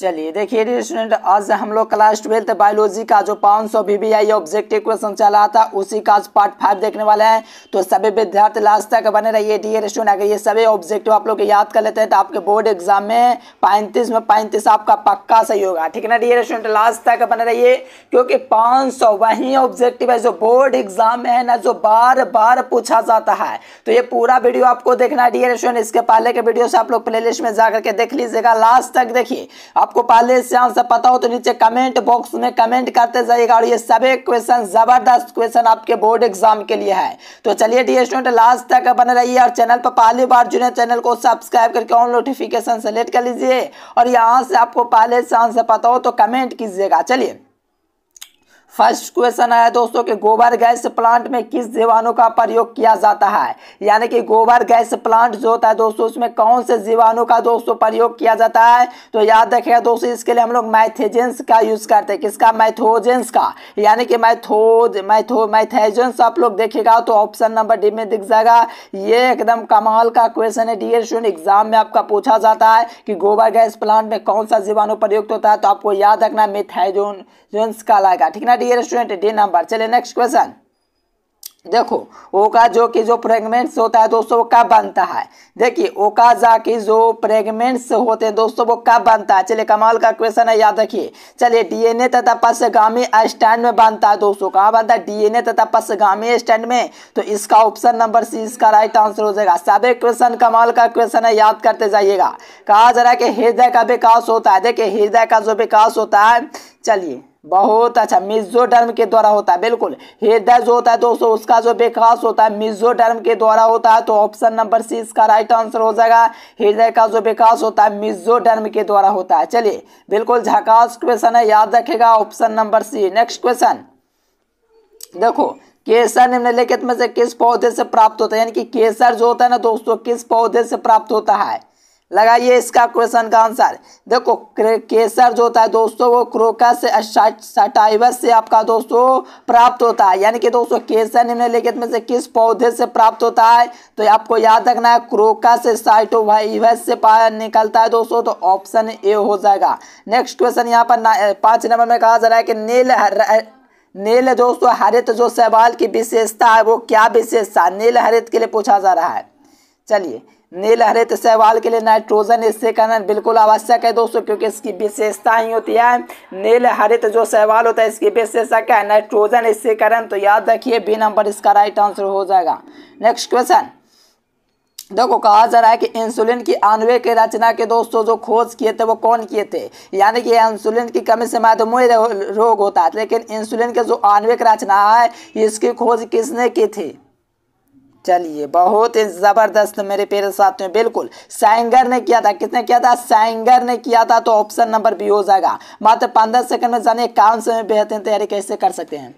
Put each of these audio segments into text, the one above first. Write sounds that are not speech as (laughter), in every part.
चलिए देखिए dear student आज हम लोग क्लास ट्वेल्थ बायोलॉजी का जो पाँच सौ B B I objective question चला था उसी का आज पार्ट फाइव देखने वाले हैं तो सभी विद्यार्थी लास्ट तक बने रहिए डियर स्टूडेंट अगर ये सभी ऑब्जेक्टिव आप लोग याद कर लेते हैं तो आपके बोर्ड एग्जाम में पैंतीस में पैंतीस आपका पक्का सही होगा ठीक है ना डियर स्टूडेंट लास्ट तक बने रहिए क्योंकि पाँच सौ वही ऑब्जेक्टिव है जो बोर्ड एग्जाम में है ना जो बार बार पूछा जाता है तो ये पूरा वीडियो आपको देखना है डियर स्टूडेंट इसके पहले के वीडियो से आप लोग प्ले में जा करके देख लीजिएगा लास्ट तक देखिए आपको पहले से आंसर पता हो तो नीचे कमेंट बॉक्स में कमेंट करते जाइएगा और ये सभी क्वेश्चन जबरदस्त क्वेश्चन आपके बोर्ड एग्जाम के लिए है तो चलिए डी स्टूडेंट लास्ट तक बने रहिए और चैनल पर पहली बार जुड़े चैनल को सब्सक्राइब करके ऑन नोटिफिकेशन सेलेक्ट कर लीजिए और यहाँ से आपको पहले से आंसर पता हो तो कमेंट कीजिएगा चलिए फर्स्ट क्वेश्चन है दोस्तों कि गोबर गैस प्लांट में किस जीवाणु का प्रयोग किया जाता है यानी कि गोबर गैस प्लांट जो होता है दोस्तों उसमें कौन से जीवाणु का दोस्तों प्रयोग किया जाता है तो याद रखेगा दोस्तों इसके लिए हम लोग मैथेजेंस का यूज करते हैं किसका मैथोजेंस का यानी कि मैथोज मैथो मैथेजेंस आप लोग देखेगा तो ऑप्शन नंबर डी में दिख जाएगा ये एकदम कमाल का क्वेश्चन है डी एग्जाम में आपका पूछा जाता है कि गोबर गैस प्लांट में कौन सा जीवाणु प्रयुक्त होता है तो आपको याद रखना मिथाइजोन का लाएगा ठीक है my dear student D number चलिए नेक्स्ट क्वेश्चन देखो ओका जो कि जो प्रेगनेंट्स होता है दोस्तों वो कब बनता है देखिए ओका जा की जो प्रेगनेंट्स होते हैं दोस्तों वो कब बनता है चलिए कमाल का क्वेश्चन है याद रखिए चलिए डीएनए तथा पश्चगामी स्टैंड में बनता है दोस्तों कहाँ बनता है डीएनए तथा पश्चगामी स्टैंड में तो इसका ऑप्शन नंबर सी इसका राइट आंसर हो जाएगा सबे क्वेश्चन कमाल का क्वेश्चन है याद करते जाइएगा कहा जा रहा है कि हृदय का विकास होता है देखिए हृदय का जो विकास होता है चलिए बहुत अच्छा मिजो डर्म के द्वारा होता है बिल्कुल हृदय जो होता है दोस्तों उसका जो विकास होता है मिजो डर्म के द्वारा होता है तो ऑप्शन नंबर सी इसका राइट आंसर हो जाएगा हृदय का जो विकास होता है मिजो डर्म के द्वारा होता है चलिए बिल्कुल झकास क्वेश्चन है याद रखेगा option number C next question देखो केसर निम्नलिखित में से किस पौधे से प्राप्त होता है यानी कि केसर जो होता है ना दोस्तों किस पौधे से प्राप्त होता है लगाइए इसका क्वेश्चन का आंसर देखो केसर जो होता है दोस्तों वो क्रोकस सटाइवस से आपका दोस्तों प्राप्त होता है यानी कि दोस्तों केसर निम्नलिखित में से किस पौधे से प्राप्त होता है तो आपको याद रखना है क्रोकस साइटोवाइवस से निकलता है दोस्तों तो ऑप्शन ए हो जाएगा नेक्स्ट क्वेश्चन यहाँ पर पाँच नंबर में कहा जा रहा है कि नील नील दोस्तों हरित जो सवाल की विशेषता है वो क्या विशेषता नील हरित के लिए पूछा जा रहा है चलिए नील हरित तो शैवाल के लिए नाइट्रोजन इससे करना बिल्कुल आवश्यक है दोस्तों क्योंकि इसकी विशेषता ही होती है नील हरित तो जो शैवाल होता है इसकी विशेषता क्या है नाइट्रोजन इससे करण तो याद रखिए बी नंबर इसका राइट आंसर हो जाएगा नेक्स्ट क्वेश्चन देखो कहा जा रहा है कि इंसुलिन की आणविक के रचना के दोस्तों जो खोज किए थे वो कौन किए थे यानी कि इंसुलिन की कमी से मधुमेह रोग होता है लेकिन इंसुलिन के जो आणविक रचना है इसकी खोज किसने की थी चलिए बहुत ही ज़बरदस्त मेरे साथ में बिल्कुल साइंगर ने किया था किसने किया था साइंगर ने किया था तो ऑप्शन नंबर बी हो जाएगा मात्र पंद्रह सेकंड में जानिए काम से बेहतरीन तैयारी कैसे कर सकते हैं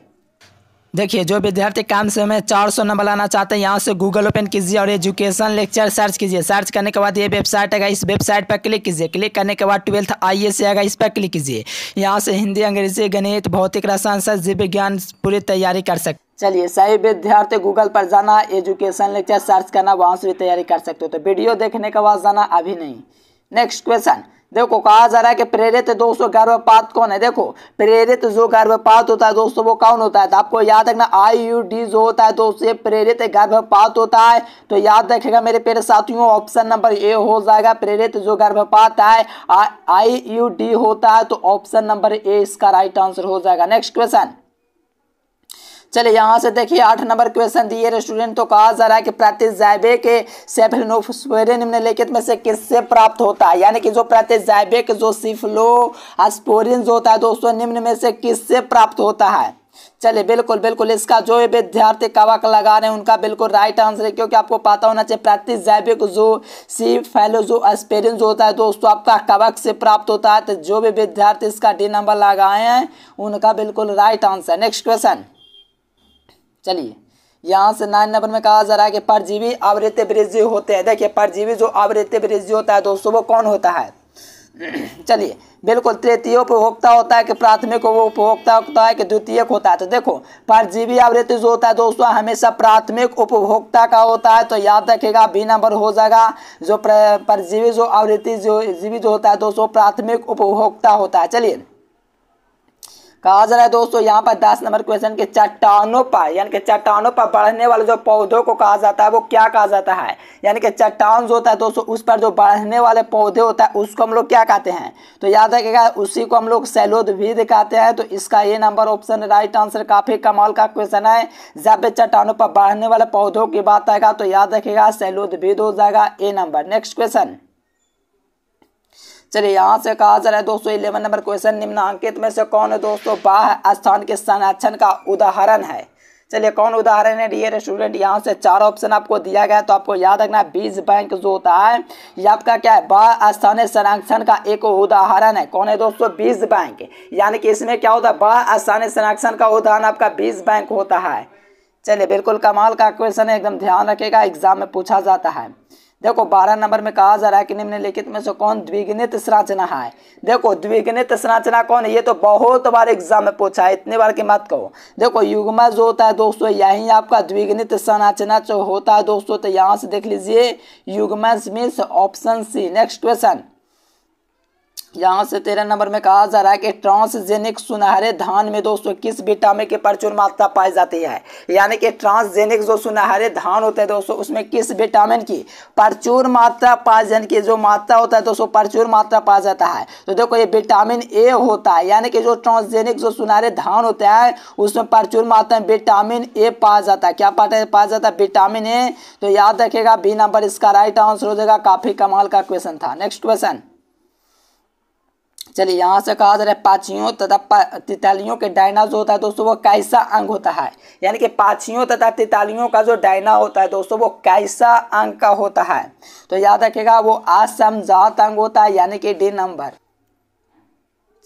देखिए जो विद्यार्थी काम से हमें चार सौ नंबर लाना चाहते हैं यहाँ से गूगल ओपन कीजिए और एजुकेशन लेक्चर सर्च कीजिए सर्च करने के बाद ये वेबसाइट आएगा इस वेबसाइट पर क्लिक कीजिए क्लिक करने के बाद ट्वेल्थ आई ए आएगा इस पर क्लिक कीजिए यहाँ से हिंदी अंग्रेजी गणित भौतिक रसायन सर जीव विज्ञान पूरी तैयारी कर सकते चलिए सही विद्यार्थी गूगल पर जाना एजुकेशन लेक्चर सर्च करना वहाँ से भी तैयारी कर सकते हो तो वीडियो देखने के बाद जाना अभी नहीं नेक्स्ट क्वेश्चन देखो कहा जा रहा है कि प्रेरित दोस्तों गर्भपात कौन है देखो प्रेरित जो गर्भपात होता है दोस्तों वो कौन होता है तो आपको याद रखना आई यू डी जो होता है दोस्तों ये प्रेरित गर्भपात होता है तो याद रखेगा मेरे प्यारे साथियों ऑप्शन नंबर ए हो जाएगा प्रेरित जो गर्भपात है आई यू डी होता है तो ऑप्शन नंबर ए इसका राइट आंसर हो जाएगा नेक्स्ट क्वेश्चन चलिए यहाँ से देखिए आठ नंबर क्वेश्चन दिए रेस्टोरेंट तो कहा जा रहा है कि प्रातिज जायबे के सेफिलोनोफोस्फेरे निम्नलिखित में से किससे प्राप्त होता है यानी कि जो प्रातिज जायबे के जो सिफिलो आस्पोरिन जो होता है दोस्तों निम्न में से किससे प्राप्त होता है चलिए बिल्कुल बिल्कुल इसका जो विद्यार्थी कवक लगा रहे हैं उनका बिल्कुल राइट आंसर है क्योंकि आपको पता होना चाहिए प्रातिज जैविक जो सी फैलो जो एस्पेरिन जो होता है दोस्तों आपका कवक से प्राप्त होता है तो जो भी विद्यार्थी इसका डी नंबर लगाए हैं उनका बिल्कुल राइट आंसर नेक्स्ट क्वेश्चन चलिए यहाँ से नाइन नंबर में कहा जा रहा है कि परजीवी आवृत्य वृद्धि होते हैं देखिए परजीवी जो आवृत्य वृद्धि होता है दोस्तों वो कौन होता है (clears throat) चलिए बिल्कुल तृतीय उपभोक्ता होता है कि प्राथमिक उपभोक्ता होता है कि द्वितीय होता है तो देखो परजीवी आवृत्ति जो होता है दोस्तों हमेशा प्राथमिक उपभोक्ता का होता है तो याद रखेगा बी नंबर हो जाएगा जो परजीवी जो आवृत्ति जो जीवी जो होता है दोस्तों प्राथमिक उपभोक्ता होता है चलिए कहा जा रहा है दोस्तों यहाँ पर दस नंबर क्वेश्चन के चट्टानों पर यानी कि चट्टानों पर बढ़ने वाले जो पौधों को कहा जाता है वो क्या कहा जाता है यानी कि चट्टान जो होता है दोस्तों उस पर जो बढ़ने वाले पौधे होता है उसको हम लोग क्या कहते हैं तो याद रखेगा उसी को हम लोग सैलोद भी कहते हैं तो इसका ये नंबर ऑप्शन राइट आंसर काफी कमाल का क्वेश्चन है जब चट्टानों पर बढ़ने वाले पौधों की बात आएगा तो याद रखेगा भी हो जाएगा ए नंबर नेक्स्ट क्वेश्चन चलिए यहाँ से कहा जा रहा है दोस्तों इलेवन नंबर क्वेश्चन निम्नांकित में से कौन है दोस्तों बाह स्थान के संरक्षण का उदाहरण है चलिए कौन उदाहरण है डियर स्टूडेंट यहाँ से चार ऑप्शन आपको दिया गया तो आपको याद रखना है बीज बैंक जो होता है ये आपका क्या है बाह स्थानीय संरक्षण का एक उदाहरण है कौन है दोस्तों बीज बैंक यानी कि इसमें क्या होता है बाह स्थानीय संरक्षण का उदाहरण आपका बीज बैंक होता है चलिए बिल्कुल कमाल का क्वेश्चन है एकदम ध्यान रखेगा एग्जाम में पूछा जाता है देखो बारह नंबर में कहा जा रहा है कि निम्नलिखित में से कौन द्विगणित संरचना है देखो द्विगणित संरचना कौन है ये तो बहुत बार एग्जाम में पूछा है इतने बार की मत कहो देखो युग्मा जो होता है दोस्तों यही आपका द्विगणित संरचना जो होता है दोस्तों तो यहाँ से देख लीजिए युग्मा ऑप्शन सी नेक्स्ट क्वेश्चन यहाँ से तेरह नंबर में कहा जा रहा है कि ट्रांसजेनिक सुनहरे धान में दोस्तों किस विटामिन की प्रचुर मात्रा पाई जाती है यानी कि ट्रांसजेनिक जो सुनहरे धान होते हैं दोस्तों उसमें किस विटामिन की प्रचुर मात्रा पाई जाने की जो मात्रा होता है दोस्तों प्रचुर मात्रा पाया जाता है तो देखो ये विटामिन ए होता है यानी कि जो ट्रांसजेनिक जो सुनहरे धान होते हैं उसमें प्रचुर मात्रा में विटामिन ए पाया जाता है क्या पाया जाता है विटामिन ए तो याद रखेगा बी नंबर इसका राइट आंसर हो जाएगा काफ़ी कमाल का क्वेश्चन था नेक्स्ट क्वेश्चन चलिए यहाँ से कहा जा रहा है पाछियों तथा तितालियों के डायना जो होता है दोस्तों वो कैसा अंग होता है यानी कि पाछियों तथा तितालियों का जो डायना होता है दोस्तों वो कैसा अंग का होता है तो याद रखेगा वो असमजात अंग होता है यानी कि डी नंबर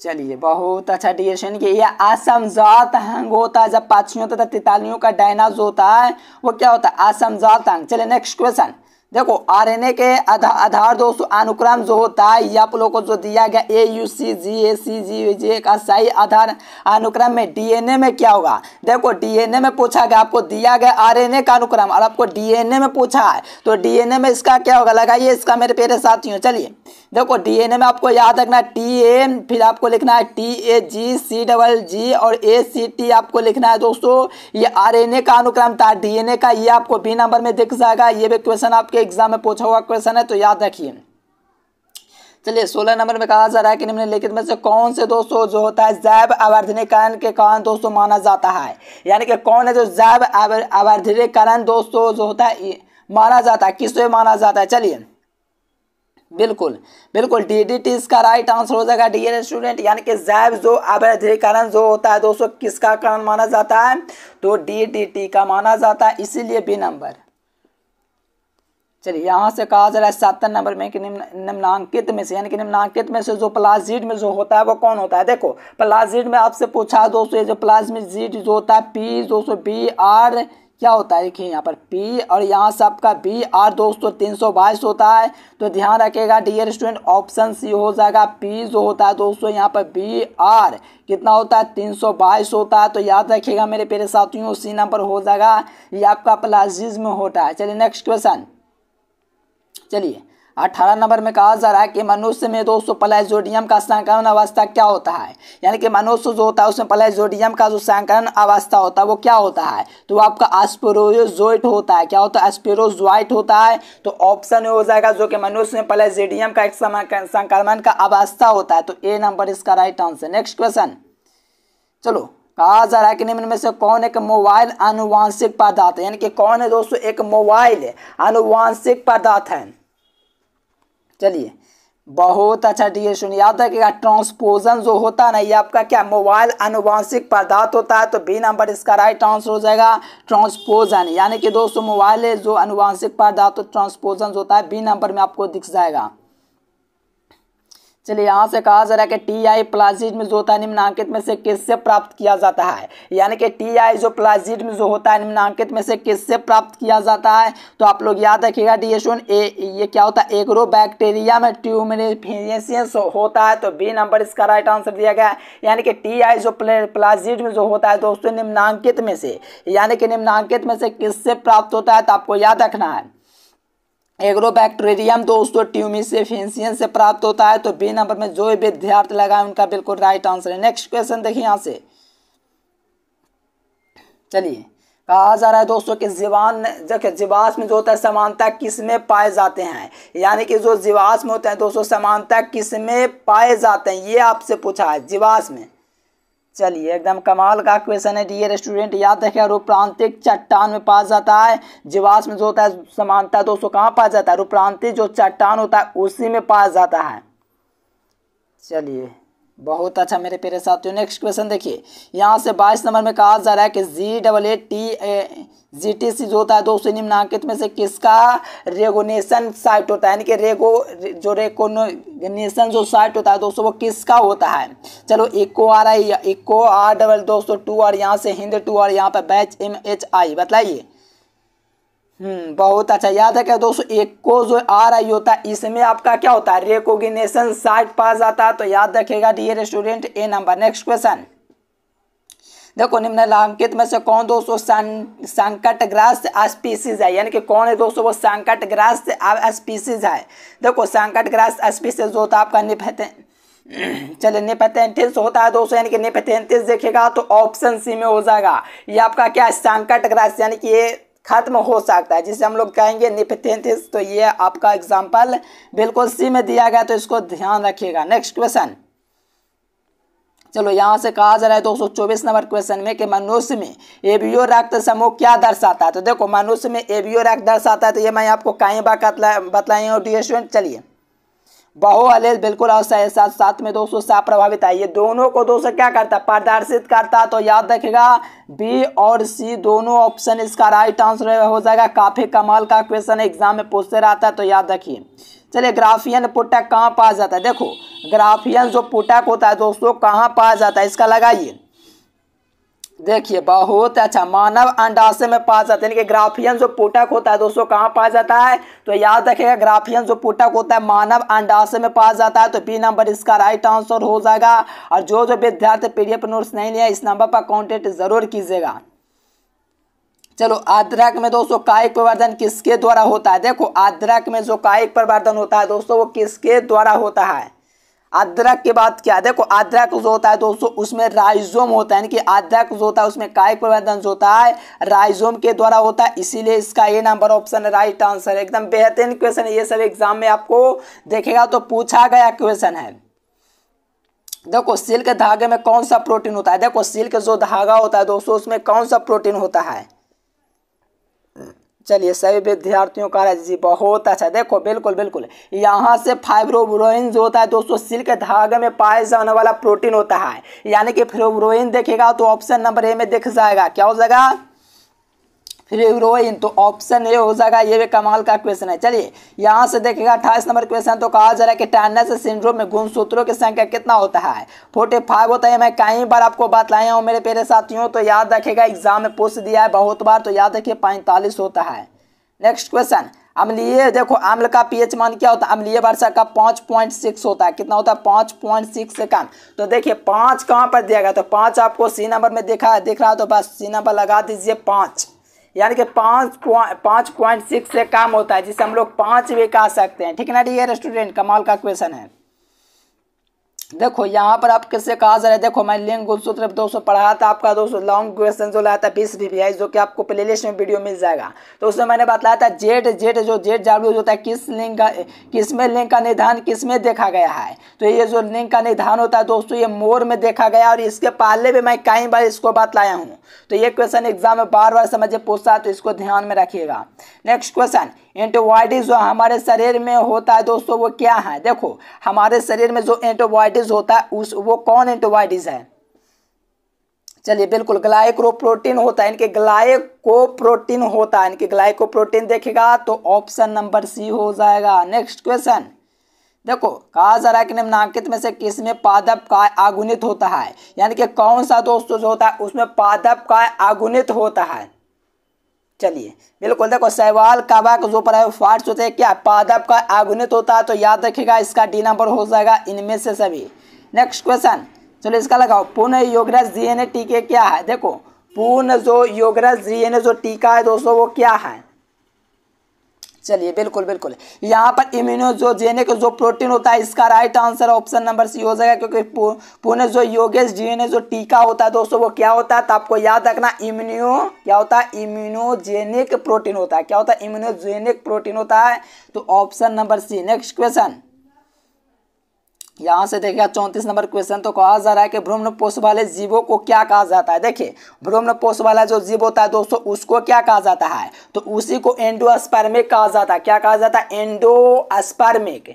चलिए बहुत अच्छा डिएशन कि यह असमजात अंग होता है जब पाछियों तथा तितालियों का डायना जो होता है वो क्या होता है असमजात अंग चलिए नेक्स्ट क्वेश्चन देखो आरएनए के आधा, आधार दोस्तों अनुक्रम जो होता है ये आप लोगों को जो दिया गया ए यू सी जी ए सी जी जी का सही आधार अनुक्रम में डीएनए में क्या होगा देखो डीएनए में पूछा गया आपको दिया गया आरएनए का अनुक्रम और आपको डीएनए में पूछा है तो डीएनए में इसका क्या होगा लगाइए इसका मेरे पेरे साथियों चलिए देखो डीएनए में आपको याद रखना टी ए फिर आपको लिखना है T A ji C double जी और ए सी टी आपको लिखना है दोस्तों ये आरएनए का अनुक्रम था डीएनए का ये आपको बी नंबर में दिख जाएगा ये भी क्वेश्चन आपके एग्जाम में पूछा हुआ क्वेश्चन है तो याद रखिए चलिए सोलह नंबर में कहा जा रहा है कि निम्नलिखित में से कौन से दोस्तों जो होता है जैव आवर्धनीकरण के कारण दोस्तों माना जाता है यानी कि कौन है जो जैव आवर्धनीकरण दोस्तों जो होता है माना जाता है किससे माना जाता है चलिए बिल्कुल बिल्कुल डी डी टी इसका राइट आंसर हो जाएगा डी एन स्टूडेंट यानी कि जैव जो अवैधिकरण जो होता है दोस्तों किसका कारण माना जाता है तो डी डी टी का माना जाता है इसीलिए बी नंबर चलिए यहाँ से कहा जा रहा है सातन नंबर में कि निम्न निम्नांकित में से यानी कि निम्नांकित में से जो प्लाजिड में जो होता है वो कौन होता है देखो प्लाजिड में आपसे पूछा दोस्तों ये जो प्लाज्मिड जो होता है पी दोस्तों बी आर क्या होता है देखिए यहाँ पर पी और यहाँ से आपका बी आर दोस्तों तीन सौ बाईस होता है तो ध्यान रखिएगा डियर स्टूडेंट ऑप्शन सी हो जाएगा पी जो होता है दोस्तों यहाँ पर बी आर कितना होता है तीन सौ बाईस होता है तो याद रखिएगा मेरे प्यारे साथियों सी नंबर हो जाएगा ये आपका प्लाजिज में होता है चलिए नेक्स्ट क्वेश्चन चलिए अठारह नंबर में कहा जा रहा है कि मनुष्य में दोस्तों प्लाइजोडियम का संकरण अवस्था क्या होता है यानी कि मनुष्य जो होता है उसमें प्लाइजोडियम का जो संकरण अवस्था होता है वो क्या होता है तो आपका एस्पेरोजोइट होता है क्या होता है एस्पेरोजोइट होता है तो ऑप्शन हो जाएगा जो कि मनुष्य में प्लाइजोडियम का एक संक्रमण का अवस्था होता है तो ए नंबर इसका राइट आंसर नेक्स्ट क्वेश्चन चलो कहा जा रहा है कि निम्न में से कौन एक मोबाइल अनुवांशिक पदार्थ है यानी कि कौन है दोस्तों एक मोबाइल अनुवांशिक पदार्थ है चलिए बहुत अच्छा डियर सुनिए याद रखिएगा ट्रांसपोजन जो होता है ना ये आपका क्या मोबाइल अनुवांशिक पदार्थ होता है तो बी नंबर इसका राइट आंसर हो जाएगा ट्रांसपोजन यानी कि दोस्तों मोबाइल जो अनुवांशिक पदार्थ ट्रांसपोजन होता है बी नंबर में आपको दिख जाएगा चलिए यहाँ से कहा जा रहा है कि टी आई प्लाजिड में जो होता है निम्नांकित में से किससे प्राप्त किया जाता है यानी कि टी आई जो प्लाजिड में जो होता है निम्नांकित में से किससे प्राप्त किया जाता है तो आप लोग याद रखिएगा डी एस ये क्या होता है एग्रो बैक्टीरिया में ट्यूमिनिफिशियंस होता है तो बी नंबर इसका राइट आंसर दिया गया है यानी कि टी आई जो प्लाजिड में जो होता है दोस्तों निम्नांकित में से यानी कि निम्नांकित में से किससे प्राप्त होता है तो आपको याद रखना है एग्रोबैक्टेरियम दोस्तों ट्यूमिसिफिशियन से प्राप्त होता है तो बी नंबर में जो विद्यार्थी लगाए उनका बिल्कुल राइट आंसर है नेक्स्ट क्वेश्चन देखिए यहाँ से चलिए कहा जा रहा है दोस्तों कि जीवान देखिए जीवास में जो होता है समानता किस में पाए जाते हैं यानी कि जो जीवास में होते हैं दोस्तों समानता किस में पाए जाते हैं ये आपसे पूछा है जीवास में चलिए एकदम कमाल का क्वेश्चन है डियर स्टूडेंट याद रखें रूप्रांतिक चट्टान में पाया जाता है जीवाश्म जो होता है समानता दोस्तों कहाँ पाया जाता है रूप्रांतिक जो चट्टान होता है उसी में पाया जाता है चलिए बहुत अच्छा मेरे प्यारे साथियों नेक्स्ट क्वेश्चन देखिए यहाँ से बाईस नंबर में कहा जा रहा है कि G double A T A G T C जो होता है दोस्तों निम्नांकित में से किसका रेगोनेशन साइट होता है यानी कि रेगो जो रेगोनेशन जो साइट होता है दोस्तों वो किसका होता है चलो इको आ रहा है इको आर डबल दो सौ टू आर यहाँ से हिंद टू आर यहाँ पर बैच एम एच आई बताइए हम्म, बहुत अच्छा याद है क्या दोस्तों एक को जो आर आई होता है इसमें आपका क्या होता है रेकोगिनेशन साइट पास आता है तो याद रखेगा dear student A number next question देखो निम्नलिखित में से कौन दोस्तों संकट संकटग्रस्त स्पीसीज है यानी कि कौन है दोस्तों वो संकट संकटग्रस्त स्पीसीज है देखो संकट संकटग्रस्त स्पीसीज जो होता है आपका निपथे चलिए निपथेंटिस होता है दोस्तों यानी कि निपथेंटिस देखेगा तो ऑप्शन सी में हो जाएगा ये आपका क्या संकट संकटग्रस्त यानी कि ये खत्म हो सकता है जिसे हम लोग कहेंगे निपथेंथिस तो ये आपका एग्जाम्पल बिल्कुल सी में दिया गया तो इसको ध्यान रखिएगा नेक्स्ट क्वेश्चन चलो यहाँ से कहा जा रहा है दो सौ चौबीस नंबर क्वेश्चन में कि मनुष्य में एबियो रक्त समूह क्या दर्शाता है तो देखो मनुष्य में एबियो रक्त दर्शाता है तो ये मैं आपको कहीं बात बतलाई हूँ डी चलिए बाहुअलेल बिल्कुल अवसर साथ साथ में दोस्तों सा प्रभावित है ये दोनों को दोस्तों क्या करता है प्रदर्शित करता तो याद रखेगा बी और सी दोनों ऑप्शन इसका राइट आंसर हो जाएगा काफ़ी कमाल का क्वेश्चन एग्जाम में पूछते रहता है तो याद रखिए चलिए ग्राफियन पुटक कहाँ पाया जाता है देखो ग्राफियन जो पुटक होता है दोस्तों कहाँ पाया जाता है इसका लगाइए देखिए बहुत अच्छा मानव अंडाशय में पाया जाता है यानी कि ग्राफियन जो पुटक होता है दोस्तों कहाँ पाया जाता है तो याद रखिएगा ग्राफियन जो पुटक होता है मानव अंडाशय में पाया जाता है तो बी नंबर इसका राइट आंसर हो जाएगा और जो जो विद्यार्थी पीडीएफ नोट्स नहीं लिया इस नंबर पर कॉन्टेक्ट जरूर कीजिएगा चलो अदरक में दोस्तों कायिक प्रवर्धन किसके द्वारा होता है देखो अदरक में जो कायिक प्रवर्धन होता है दोस्तों वो किसके द्वारा होता है अदरक के बाद क्या देखो अदरक जो होता है दोस्तों उसमें राइजोम होता है यानी कि अदरक जो होता है उसमें काय प्रबंधन होता है राइजोम के द्वारा होता है इसीलिए इसका ये नंबर ऑप्शन राइट आंसर है एकदम बेहतरीन क्वेश्चन है ये सब एग्जाम में आपको देखेगा तो पूछा गया क्वेश्चन है देखो सिल्क धागे में कौन सा प्रोटीन होता है देखो सिल्क जो धागा होता है दोस्तों उसमें कौन सा प्रोटीन होता है चलिए सभी विद्यार्थियों का राज्य जी बहुत अच्छा देखो बिल्कुल बिल्कुल यहाँ से फाइब्रोब्रोइन जो होता है दोस्तों सिल्क धागे में पाए जाने वाला प्रोटीन होता है यानी कि फ्रोब्रोइन देखेगा तो ऑप्शन नंबर ए में देख जाएगा क्या हो जाएगा हीरोइन तो ऑप्शन ए हो जाएगा ये भी कमाल का क्वेश्चन है चलिए यहाँ से देखेगा अट्ठाईस नंबर क्वेश्चन तो कहा जा रहा है कि टैंडस सिंड्रोम में गुणसूत्रों की संख्या कितना होता है फोर्टी फाइव होता है मैं कई बार आपको बतलाए हूँ मेरे पेरे साथियों तो याद रखेगा एग्जाम में पूछ दिया है बहुत बार तो याद रखिए पैंतालीस होता है नेक्स्ट क्वेश्चन अम्लीय देखो अम्ल का पीएच मान क्या होता है अम्लीय वर्षा का पाँच पॉइंट सिक्स होता है कितना होता है पाँच पॉइंट सिक्स से कम तो देखिए पाँच कहाँ पर दिया गया तो पाँच आपको सी नंबर में देखा है दिख रहा है तो बस सी नंबर लगा दीजिए पाँच यानी कि पाँच पाँच पॉइंट सिक्स से कम होता है जिसे हम लोग पाँच भी कह सकते हैं ठीक है ना डी है स्टूडेंट कमाल का क्वेश्चन है देखो यहाँ पर आप किससे कहा जा रहा है देखो मैं लिंक गुलसूत्र दो दोस्तों पढ़ाया था आपका दोस्तों लॉन्ग क्वेश्चन जो लाया था बीस बीबीआई जो कि आपको प्ले लिस्ट में वीडियो मिल जाएगा तो उसमें मैंने बताया था जेट जेट जो जेट जागरूक होता है किस लिंक का किस में लिंक का निधान किस में देखा गया है तो ये जो लिंक का निधान होता है दोस्तों ये मोर में देखा गया और इसके पहले भी मैं कई बार इसको बतलाया हूँ तो ये क्वेश्चन एग्जाम में बार बार समझे पूछता है तो इसको ध्यान में रखिएगा नेक्स्ट क्वेश्चन एंटीबॉडीज जो हमारे शरीर में होता है दोस्तों वो क्या है देखो हमारे शरीर में जो एंटीबॉडीज होता है उस वो कौन एंटीबॉडीज है चलिए बिल्कुल ग्लाइक्रोप्रोटीन होता है इनके ग्लाइकोप्रोटीन होता है इनके ग्लाइकोप्रोटीन देखेगा तो ऑप्शन नंबर सी हो जाएगा नेक्स्ट क्वेश्चन देखो कहा जा रहा है कि निम्नांकित में से किस में पादप काय आगुनित होता है यानी कि कौन सा दोस्तों जो होता है उसमें पादप काय आगुनित होता है चलिए बिल्कुल देखो सहवाल काबा के जो पर है होते हैं क्या पादप का आगुनित होता है तो याद रखेगा इसका डी नंबर हो जाएगा इनमें से सभी नेक्स्ट क्वेश्चन चलो इसका लगाओ पुनः योगरस डीएनए टीके क्या है देखो पूर्ण जो योगरस डीएनए जो टीका है दोस्तों वो क्या है चलिए बिल्कुल बिल्कुल यहाँ पर इम्यूनोजोजेनिक जो प्रोटीन होता है इसका right answer option number C हो जाएगा क्योंकि पुणे जो योगेश जी ने जो टीका होता है दोस्तों वो क्या होता है तो आपको याद रखना इम्यूनो क्या होता है इम्यूनोजेनिक प्रोटीन होता है क्या होता है इम्यूनोजेनिक प्रोटीन होता है तो option number C next question यहाँ से देखिएगा चौंतीस नंबर क्वेश्चन तो कहा जा रहा है कि भ्रूमन पोष वाले जीवों को क्या कहा जाता है देखिए भ्रमण पोष वाला जो जीव होता है दोस्तों उसको क्या कहा जाता है तो उसी को एंडोस्पर्मिक कहा जाता है क्या कहा जाता है एंडोस्पर्मिक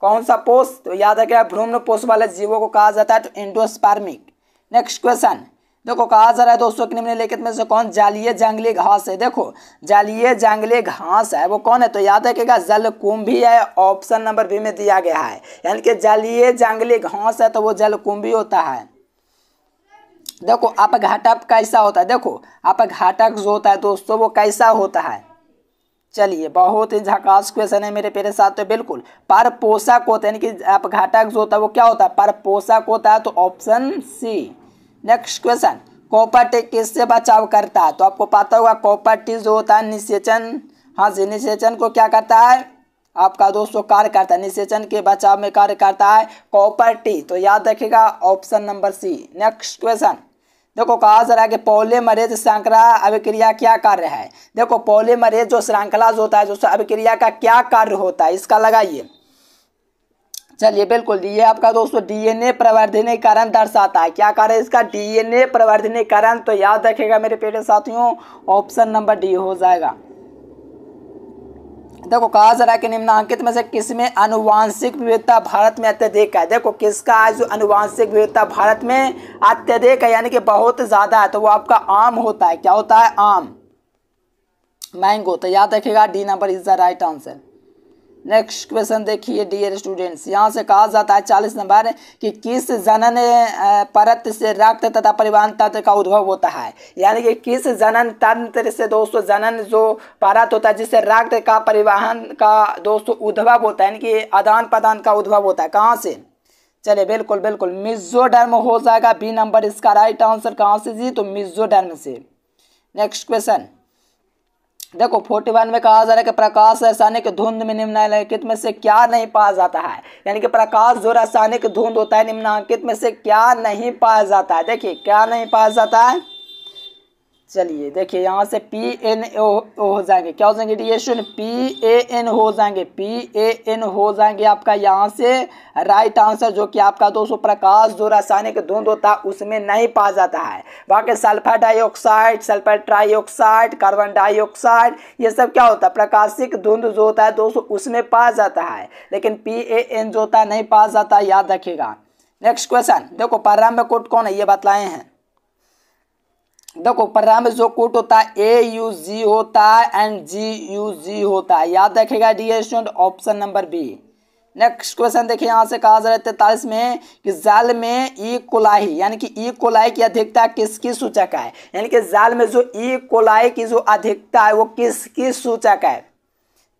कौन सा पोष तो याद रखेगा भ्रूमन पोष वाले जीवों को कहा जाता है तो एंडोस्पर्मिक नेक्स्ट क्वेश्चन देखो कहा जा रहा है दोस्तों कि निम्नलिखित में से कौन जालीय जंगली घास है देखो जालीय जंगली घास है वो कौन है तो याद रखेगा जलकुंभी है ऑप्शन नंबर बी में दिया गया है यानी कि जालीय जंगली घास है तो वो जलकुंभी होता है देखो अपघाटक कैसा होता है देखो अपघाटक जो होता है दोस्तों वो कैसा होता है चलिए बहुत ही झकास क्वेश्चन है मेरे पेरे साथ तो बिल्कुल पर पोषक होता है यानी कि अपघाटक जो होता है वो क्या होता है पर पोषक होता है तो ऑप्शन सी नेक्स्ट क्वेश्चन टेक किससे बचाव करता है तो आपको पता होगा टी जो होता है निषेचन हाँ जी निषेचन को क्या करता है आपका दोस्तों कार्य करता है निषेचन के बचाव में कार्य करता है टी तो याद रखेगा option number C next question देखो कहा जा रहा है कि पोलेमरेज श्रृंखला अभिक्रिया क्या कार्य है देखो पोलेमरेज जो श्रृंखला जो होता है जो अभिक्रिया का क्या कार्य होता है इसका लगाइए चलिए बिल्कुल ये आपका दोस्तों डीएनए प्रवर्धनीकरण दर्शाता है क्या कारण इसका डीएनए प्रवर्धनीकरण तो याद रखेगा मेरे पेटे साथियों ऑप्शन नंबर डी हो जाएगा देखो कहा जा रहा है कि निम्नांकित में से किसमें अनुवांशिक विविधता भारत में अत्यधिक है देखो किसका जो अनुवांशिक विविधता भारत में अत्यधिक है यानी कि बहुत ज़्यादा है तो वो आपका आम होता है क्या होता है आम मैंगो तो याद रखेगा D number is the right answer next question देखिए डियर स्टूडेंट्स यहाँ से कहा जाता है चालीस नंबर कि किस जनन परत से रक्त तथा परिवहन तंत्र का उद्भव होता है यानी कि किस जनन तंत्र से दोस्तों जनन जो परत होता है जिससे रक्त का परिवहन का दोस्तों उद्भव होता है यानी कि आदान प्रदान का उद्भव होता है कहाँ से चलिए बिल्कुल बिल्कुल मिजोडर्म हो जाएगा बी नंबर इसका राइट आंसर कहाँ से जी तो मिजोडर्म से नेक्स्ट क्वेश्चन देखो फोर्टी वन में कहा जा रहा है कि प्रकाश रासायनिक धुंध में निम्नांकित में से क्या नहीं पाया जाता है यानी कि प्रकाश जो रासायनिक धुंध होता है निम्नांकित में से क्या नहीं पाया जाता है देखिए क्या नहीं पाया जाता है चलिए देखिए यहाँ से पी एन ओ हो जाएंगे क्या हो जाएंगे शून्य पी ए एन हो जाएंगे पी ए एन हो जाएंगे आपका यहाँ से राइट आंसर जो कि आपका दोस्तों प्रकाश जो रासायनिक धुंध होता है उसमें नहीं पा जाता है बाकी sulphur dioxide sulphur trioxide carbon dioxide ये सब क्या होता है प्रकाशिक धुंध जो होता है दोस्तों उसमें पा जाता है लेकिन पी ए एन जो होता है नहीं पा जाता याद रखेगा नेक्स्ट क्वेश्चन देखो प्रारंभ कोट कौन है ये बतलाए हैं देखो परिणाम में जो कोट होता है ए यू जी होता है एंड जी यू जी होता है याद रखेगा dear student option number B next question देखिए यहाँ से कहा जा रहा है तैतालीस में कि जाल में ई e कोलाही यानी कि ई e कोलाई की अधिकता किसकी सूचक है यानी कि जाल में जो ई e कोलाई की जो अधिकता है वो किसकी सूचक है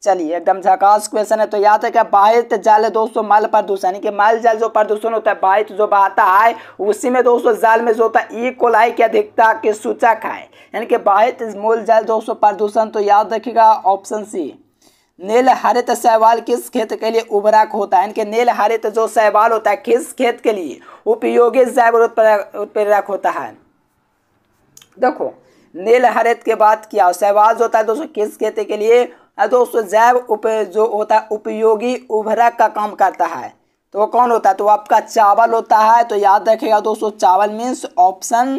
चलिए एकदम झकास क्वेश्चन है तो याद तो है क्या बाहित जल दोस्तों मल प्रदूषण यानी कि मल जल जो प्रदूषण होता तो है बाहित जो बहाता है उसी में दोस्तों जल में जो होता है ई कोलाई की अधिकता के सूचक है यानी कि बाहित तो मूल जल दोस्तों प्रदूषण तो याद रखिएगा ऑप्शन सी नील हरित सहवाल किस खेत के लिए उर्वरक होता है यानी कि नील हरित जो सहवाल होता है किस खेत के लिए उपयोगी जैव उत्प्रेरक होता है देखो नील हरित के बाद क्या सहवाल जो होता है दोस्तों किस खेत के लिए दोस्तों हाँ, जैव उप जो होता है उपयोगी उभरक का काम करता है तो वो कौन होता है तो आपका चावल होता है तो याद रखेगा दोस्तों चावल मीन्स ऑप्शन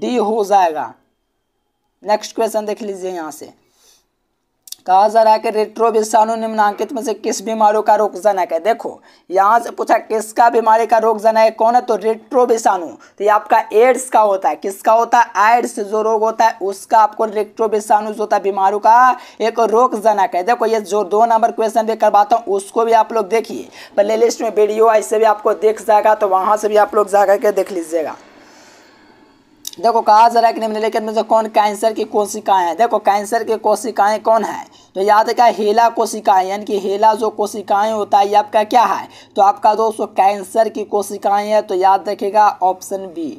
डी हो जाएगा नेक्स्ट क्वेश्चन देख लीजिए यहाँ से कहा जा रहा है कि रेट्रो विषाणु निम्नांकित में से किस बीमारी का रोग जनक है देखो यहाँ से पूछा किसका बीमारी का रोग जनक है कौन है तो रेट्रो विषाणु तो ये आपका एड्स का होता है किसका होता है एड्स जो रोग होता है उसका आपको रेट्रो विषाणु जो होता है बीमारू का एक रोग जनक है देखो ये जो दो नंबर क्वेश्चन भी करवाता हूँ उसको भी आप लोग देखिए प्ले लिस्ट में वीडियो ऐसे भी आपको देख जाएगा तो वहाँ से भी आप लोग जा करके देख लीजिएगा देखो कहा जरा कि निम्नलिखित में से कौन कैंसर की कोशिकाएं हैं देखो कैंसर की कोशिकाएं कौन है तो याद क्या हेला कोशिकाएं यानी कि हेला जो कोशिकाएं होता है ये आपका क्या है तो आपका दोस्तों कैंसर की कोशिकाएं है तो याद रखेगा ऑप्शन बी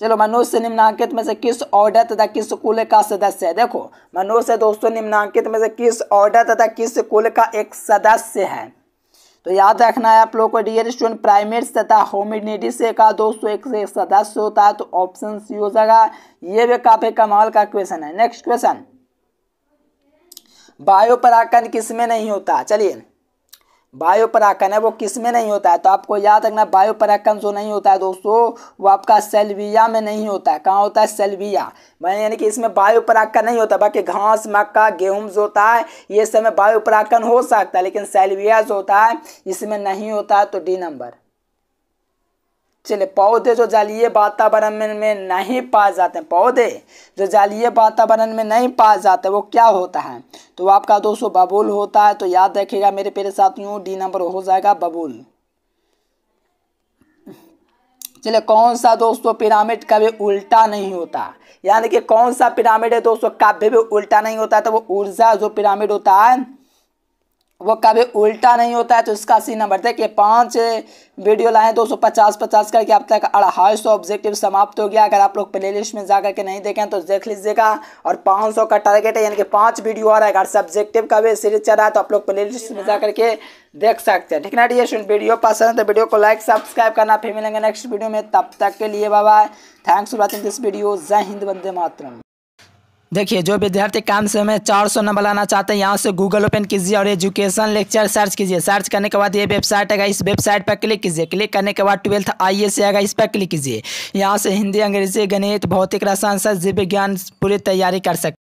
चलो मनुष्य निम्नांकित में से किस ऑर्डर तथा किस कुल का सदस्य है देखो मनुष्य दोस्तों निम्नांकित में से किस ऑर्डर तथा किस कुल का एक सदस्य है तो याद रखना है आप लोग को डियर स्टूडेंट प्राइमेट्स तथा से का दो सौ एक से सदस्य होता है तो ऑप्शन सी हो जाएगा ये भी काफी कमाल का क्वेश्चन है नेक्स्ट क्वेश्चन बायो परागकन किसमें नहीं होता चलिए बायो है वो किस में नहीं होता है तो आपको याद रखना बायो जो नहीं होता है दोस्तों वो आपका सेल्विया में नहीं होता है कहाँ होता है सेल्विया मैंने मतलब यानी कि इसमें बायो परागकण नहीं होता बाकी घास मक्का गेहूं जो होता है ये सब में बायो हो सकता है लेकिन सेल्विया जो होता है इसमें नहीं होता है तो डी नंबर चले पौधे जो जलीय वातावरण में नहीं पाए जाते हैं पौधे जो जलीय वातावरण में नहीं पाए जाते वो क्या होता है तो आपका दोस्तों बबूल होता है तो याद रखिएगा मेरे प्यारे साथियों डी नंबर हो जाएगा बबूल चलिए कौन सा दोस्तों पिरामिड कभी उल्टा नहीं होता यानी कि कौन सा पिरामिड है दोस्तों कभी भी उल्टा नहीं होता तो वो ऊर्जा जो पिरामिड होता है वो कभी उल्टा नहीं होता है तो इसका सी नंबर देखिए पांच वीडियो लाए पचास पचास करके अब तक अढ़ाई सौ ऑब्जेक्टिव समाप्त हो गया अगर आप लोग प्लेलिस्ट में जा के नहीं देखें तो देख लीजिएगा और पाँच सौ का टारगेट है यानी कि पांच वीडियो आ रहा है अगर सब्जेक्टिव का भी सीरीज चल रहा है तो आप लोग लिस्ट में जा करके देख सकते हैं ठीक ना डी है वीडियो पसंद है तो वीडियो को लाइक सब्सक्राइब करना फिर मिलेंगे नेक्स्ट वीडियो में तब तक के लिए बाबा thanks for watching this video जय हिंद वंदे मातरम देखिए जो विद्यार्थी काम से हमें चार सौ नंबर लाना चाहते हैं यहाँ से गूगल ओपन कीजिए और एजुकेशन लेक्चर सर्च कीजिए सर्च करने के बाद ये वेबसाइट आएगा इस वेबसाइट पर क्लिक कीजिए क्लिक करने के बाद ट्वेल्थ आई ए आएगा इस पर क्लिक कीजिए यहाँ से हिंदी अंग्रेजी गणित भौतिक रसायन सर जीव विज्ञान पूरी तैयारी कर सकते